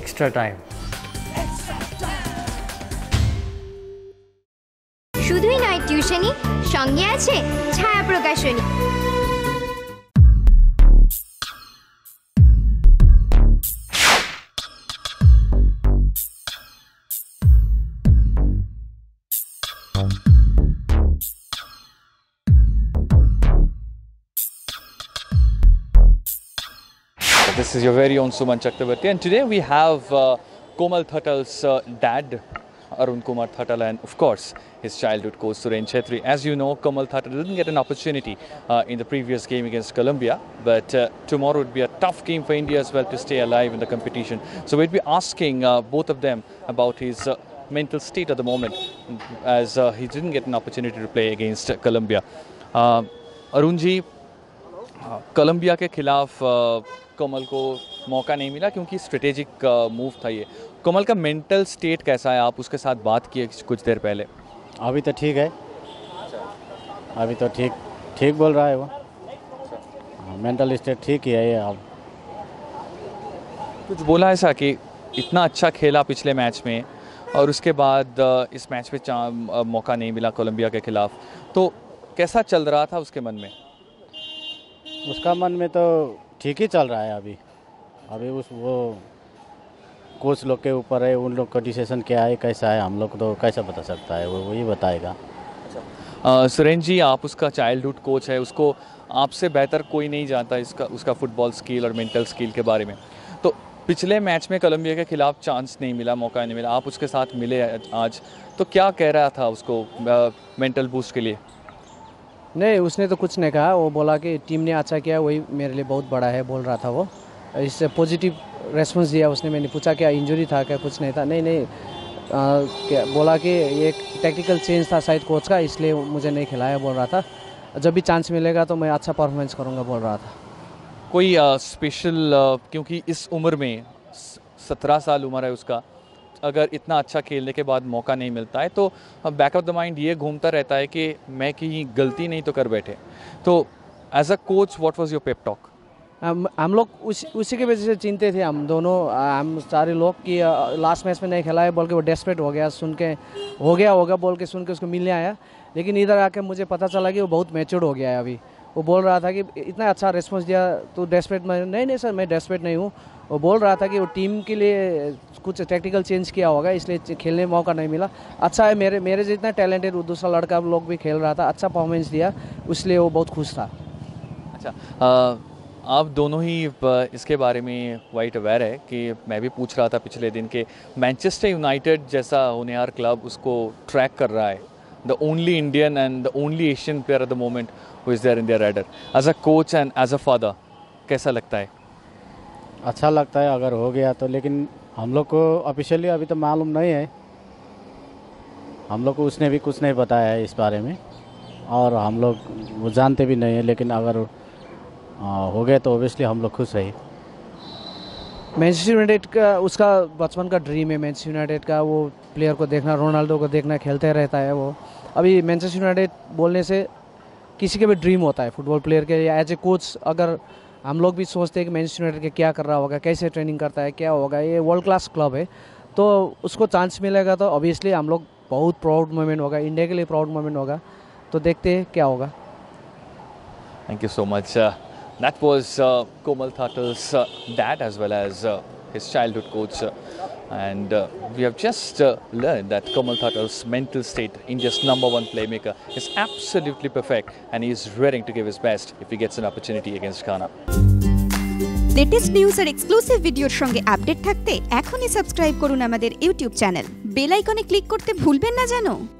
Extra time শুধুই নয় টিউশনি সঙ্গে আছে Chhaya Prakashani Um. This is your very own Suman Chakravarti and today we have uh, Komal Thattal's uh, dad Arun Kumar Thattal and of course his childhood coach Suren Chetri. As you know Komal Thattal didn't get an opportunity uh, in the previous game against Colombia but uh, tomorrow would be a tough game for India as well to stay alive in the competition. So we'd be asking uh, both of them about his uh, mental state at the moment as uh, he didn't get an opportunity to play against Colombia. Uh, Arunji, Colombia के खिलाफ कमल को मौका नहीं मिला क्योंकि strategic move था ये कमल का मेंटल स्टेट कैसा है आप उसके साथ बात किए कुछ देर पहले अभी तो ठीक है अभी तो ठीक ठीक बोल रहा है वो मेंटल स्टेट ठीक ही है ये अब कुछ बोला ऐसा कि इतना अच्छा खेला पिछले मैच में और उसके बाद इस मैच में मौका नहीं मिला कोलंबिया के खिलाफ तो कैसा चल रहा था उसके मन में उसका मन में तो ठीक ही चल रहा है अभी अभी उस वो कोच लोग के ऊपर है उन लोग का डिसीजन क्या है कैसा है हम लोग तो कैसा बता सकता है वो वही बताएगा अच्छा सुरेंद्र जी आप उसका चाइल्डहुड कोच है उसको आपसे बेहतर कोई नहीं जानता इसका उसका फुटबॉल स्किल और मेंटल स्किल के बारे में तो पिछले मैच में कोलंबिया के खिलाफ चांस नहीं मिला मौका नहीं मिला आप उसके साथ मिले आज तो क्या कह रहा था उसको मेंटल बूस्ट के लिए नहीं उसने तो कुछ नहीं कहा वो बोला कि टीम ने अच्छा किया वही मेरे लिए बहुत बड़ा है बोल रहा था वो इससे पॉजिटिव रेस्पॉन्स दिया उसने मैंने पूछा क्या इंजरी था क्या कुछ नहीं था नहीं नहीं आ, क्या बोला कि एक टेक्निकल चेंज था शायद कोच का इसलिए मुझे नहीं खिलाया बोल रहा था जब भी चांस मिलेगा तो मैं अच्छा परफॉर्मेंस करूँगा बोल रहा था कोई आ, स्पेशल आ, क्योंकि इस उम्र में सत्रह साल उम्र है उसका अगर इतना अच्छा खेलने के बाद मौका नहीं मिलता है तो बैक ऑफ द माइंड ये घूमता रहता है कि मैं कहीं गलती नहीं तो कर बैठे तो as a coach what was your pep talk हम हम लोग उस उसी के वजह से चिंते थे हम दोनों हम सारे लोग कि लास्ट मैच में नहीं खेला है बोल के वो डेस्परेट हो गया सुन के हो गया होगा बोल के सुन के उसको मिलने आया लेकिन इधर आके मुझे पता चला कि वो बहुत मैच्योर्ड हो गया है अभी वो बोल रहा था कि इतना अच्छा रिस्पॉन्स दिया तो डेस्परेट मैं नहीं नहीं सर मैं डेस्परेट नहीं हूँ वो बोल रहा था कि वो टीम के लिए कुछ टेक्टिकल चेंज किया होगा इसलिए खेलने में मौका नहीं मिला अच्छा है मेरे मेरे जितना टैलेंटेड दूसरा लड़का लोग भी खेल रहा था अच्छा परफॉर्मेंस दिया इसलिए वो बहुत खुश था अच्छा आ, आप दोनों ही इसके बारे में वाइट अवेयर है कि मैं भी पूछ रहा था पिछले दिन के मैनचेस्टर यूनाइटेड जैसा होनहार क्लब उसको ट्रैक कर रहा है the only Indian and the only Asian player at the moment who is there in their radar. As a coach and as a father, कैसा लगता है अच्छा लगता है अगर हो गया तो लेकिन हम लोग को ऑफिशियली अभी तो मालूम नहीं है हम लोग को उसने भी कुछ नहीं बताया है इस बारे में और हम लोग वो जानते भी नहीं है लेकिन अगर हो गया तो ओबियसली हम लोग खुश हैं मैनचेस्टर यूनाइटेड का उसका बचपन का ड्रीम है मैनचेस्टर यूनाइटेड का वो प्लेयर को देखना रोनाल्डो को देखना खेलते रहता है वो अभी मैनचेस्टर यूनाइटेड बोलने से किसी के भी ड्रीम होता है फुटबॉल प्लेयर के एज ए कोच अगर हम लोग भी सोचते हैं कि मैनचेस्टर यूनाइटेड के क्या कर रहा होगा कैसे ट्रेनिंग करता है क्या होगा ये वर्ल्ड क्लास क्लब है तो उसको चांस मिलेगा तो ऑब्वियसली हम लोग बहुत प्राउड मोमेंट होगा इंडिया के लिए प्राउड मोमेंट होगा तो देखते हैं क्या होगा thank you so much That was uh, Komal Thattal's uh, dad as well as uh, his childhood coach. and we have just learned that Komal Thattal's mental state, India's number one playmaker, is absolutely perfect and he is ready to give his best if he gets an opportunity against Ghana. Latest news আর exclusive ভিডিওর সঙ্গে update থাকতে এখনই subscribe করুন আমাদের YouTube channel bell আইকনে click করতে ভুলবেন না জানো